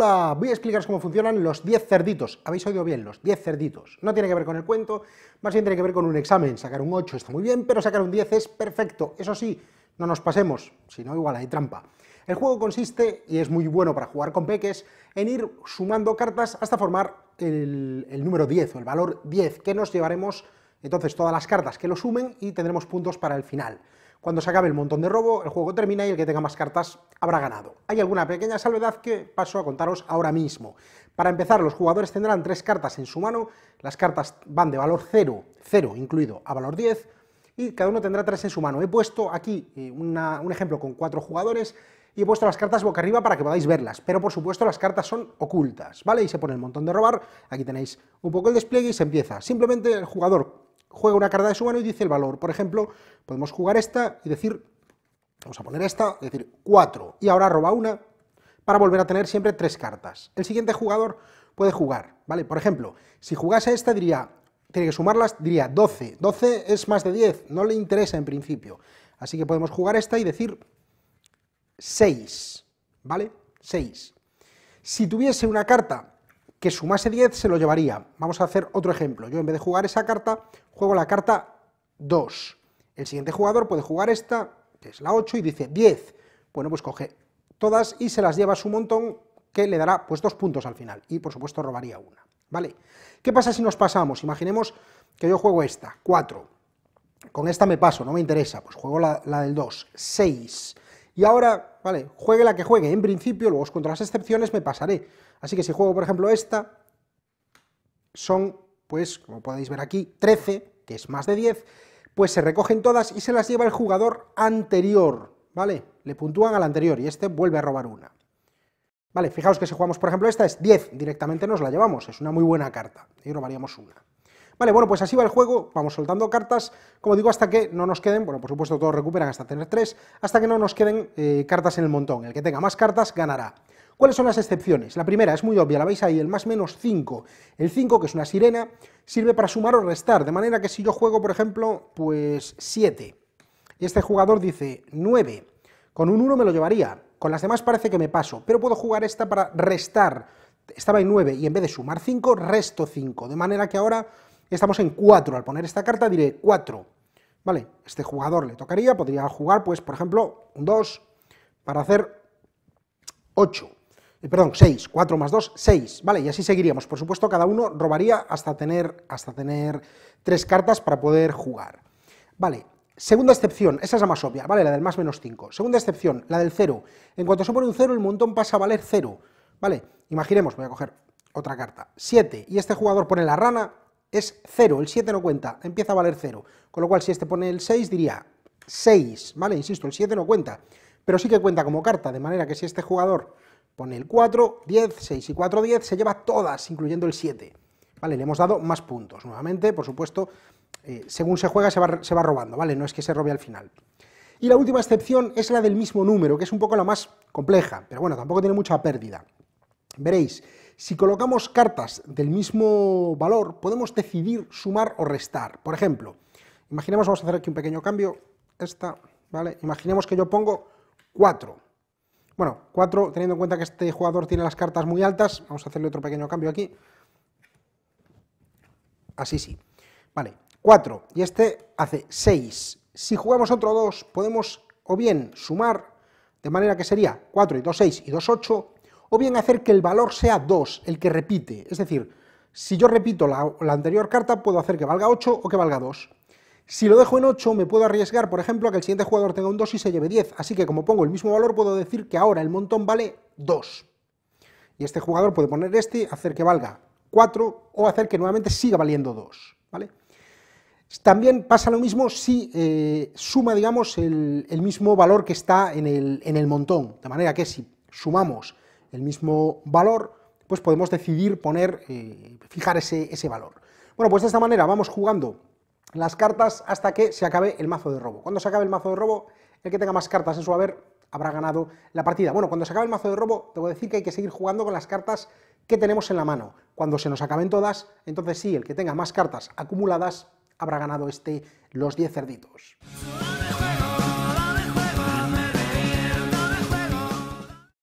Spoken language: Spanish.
Hola, voy a explicaros cómo funcionan los 10 cerditos. Habéis oído bien, los 10 cerditos. No tiene que ver con el cuento, más bien tiene que ver con un examen. Sacar un 8 está muy bien, pero sacar un 10 es perfecto. Eso sí, no nos pasemos, si no igual hay trampa. El juego consiste, y es muy bueno para jugar con peques, en ir sumando cartas hasta formar el, el número 10 o el valor 10, que nos llevaremos entonces todas las cartas que lo sumen y tendremos puntos para el final. Cuando se acabe el montón de robo, el juego termina y el que tenga más cartas habrá ganado. Hay alguna pequeña salvedad que paso a contaros ahora mismo. Para empezar, los jugadores tendrán tres cartas en su mano, las cartas van de valor 0, 0 incluido, a valor 10, y cada uno tendrá tres en su mano. He puesto aquí eh, un ejemplo con cuatro jugadores y he puesto las cartas boca arriba para que podáis verlas, pero por supuesto las cartas son ocultas, ¿vale? Y se pone el montón de robar, aquí tenéis un poco el despliegue y se empieza. Simplemente el jugador juega una carta de su mano y dice el valor. Por ejemplo, podemos jugar esta y decir, vamos a poner esta, decir 4, y ahora roba una, para volver a tener siempre tres cartas. El siguiente jugador puede jugar, ¿vale? Por ejemplo, si jugase esta diría, tiene que sumarlas, diría 12, 12 es más de 10, no le interesa en principio. Así que podemos jugar esta y decir 6, ¿vale? 6. Si tuviese una carta que sumase 10 se lo llevaría. Vamos a hacer otro ejemplo. Yo en vez de jugar esa carta, juego la carta 2. El siguiente jugador puede jugar esta, que es la 8, y dice 10. Bueno, pues coge todas y se las lleva a su montón, que le dará pues dos puntos al final. Y por supuesto robaría una. ¿Vale? ¿Qué pasa si nos pasamos? Imaginemos que yo juego esta, 4. Con esta me paso, no me interesa. Pues juego la, la del 2, 6 y ahora, vale, juegue la que juegue, en principio, luego contra las excepciones, me pasaré. Así que si juego, por ejemplo, esta, son, pues, como podéis ver aquí, 13, que es más de 10, pues se recogen todas y se las lleva el jugador anterior, ¿vale? Le puntúan al anterior y este vuelve a robar una. Vale, fijaos que si jugamos, por ejemplo, esta es 10, directamente nos la llevamos, es una muy buena carta, y robaríamos una. Vale, bueno, pues así va el juego, vamos soltando cartas, como digo, hasta que no nos queden, bueno, por supuesto todos recuperan hasta tener tres, hasta que no nos queden eh, cartas en el montón. El que tenga más cartas ganará. ¿Cuáles son las excepciones? La primera es muy obvia, la veis ahí, el más menos 5. El 5, que es una sirena, sirve para sumar o restar, de manera que si yo juego, por ejemplo, pues 7, y este jugador dice 9, con un 1 me lo llevaría, con las demás parece que me paso, pero puedo jugar esta para restar, estaba en 9 y en vez de sumar 5, resto 5, de manera que ahora estamos en 4. Al poner esta carta diré 4. ¿Vale? Este jugador le tocaría, podría jugar, pues, por ejemplo, un 2 para hacer 8. Eh, perdón, 6. 4 más 2, 6. ¿Vale? Y así seguiríamos. Por supuesto, cada uno robaría hasta tener, hasta tener 3 cartas para poder jugar. Vale. Segunda excepción, esa es la más obvia, ¿vale? La del más menos 5. Segunda excepción, la del 0. En cuanto se pone un 0, el montón pasa a valer 0. ¿Vale? Imaginemos, voy a coger otra carta. 7. Y este jugador pone la rana, es 0, el 7 no cuenta, empieza a valer 0. Con lo cual, si este pone el 6, diría 6, ¿vale? Insisto, el 7 no cuenta, pero sí que cuenta como carta, de manera que si este jugador pone el 4, 10, 6 y 4, 10, se lleva todas, incluyendo el 7. ¿Vale? Le hemos dado más puntos. Nuevamente, por supuesto, eh, según se juega se va, se va robando, ¿vale? No es que se robe al final. Y la última excepción es la del mismo número, que es un poco la más compleja, pero bueno, tampoco tiene mucha pérdida. Veréis, si colocamos cartas del mismo valor, podemos decidir sumar o restar. Por ejemplo, imaginemos, vamos a hacer aquí un pequeño cambio, esta, ¿vale? Imaginemos que yo pongo 4. Bueno, 4, teniendo en cuenta que este jugador tiene las cartas muy altas, vamos a hacerle otro pequeño cambio aquí. Así sí. Vale, 4, y este hace 6. Si jugamos otro 2, podemos o bien sumar, de manera que sería 4 y 2, 6 y 2, 8, o bien hacer que el valor sea 2, el que repite. Es decir, si yo repito la, anterior carta, puedo hacer que valga 8 o que valga 2. Si lo dejo en 8, me puedo arriesgar, por ejemplo, a que el siguiente jugador tenga un 2 y se lleve 10. Así que como pongo el mismo valor, puedo decir que ahora el montón vale 2. Y este jugador puede poner este, hacer que valga 4 o hacer que nuevamente siga valiendo 2. ¿vale? También pasa lo mismo si eh, suma, digamos, el, mismo valor que está en el, en el montón. De manera que si sumamos el mismo valor, pues podemos decidir poner, eh, fijar ese, valor. Bueno, pues de esta manera vamos jugando las cartas hasta que se acabe el mazo de robo. Cuando se acabe el mazo de robo, el que tenga más cartas en su haber habrá ganado la partida. Bueno, cuando se acabe el mazo de robo, tengo que decir que hay que seguir jugando con las cartas que tenemos en la mano. Cuando se nos acaben todas, entonces sí, el que tenga más cartas acumuladas habrá ganado este los 10 cerditos.